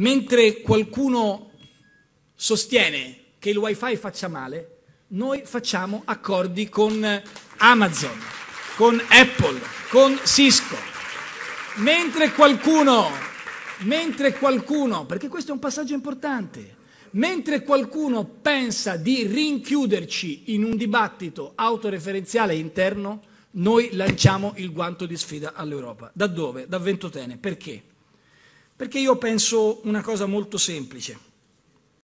Mentre qualcuno sostiene che il wifi faccia male, noi facciamo accordi con Amazon, con Apple, con Cisco. Mentre qualcuno, mentre qualcuno, perché questo è un passaggio importante, mentre qualcuno pensa di rinchiuderci in un dibattito autoreferenziale interno, noi lanciamo il guanto di sfida all'Europa. Da dove? Da Ventotene. Perché? Perché io penso una cosa molto semplice.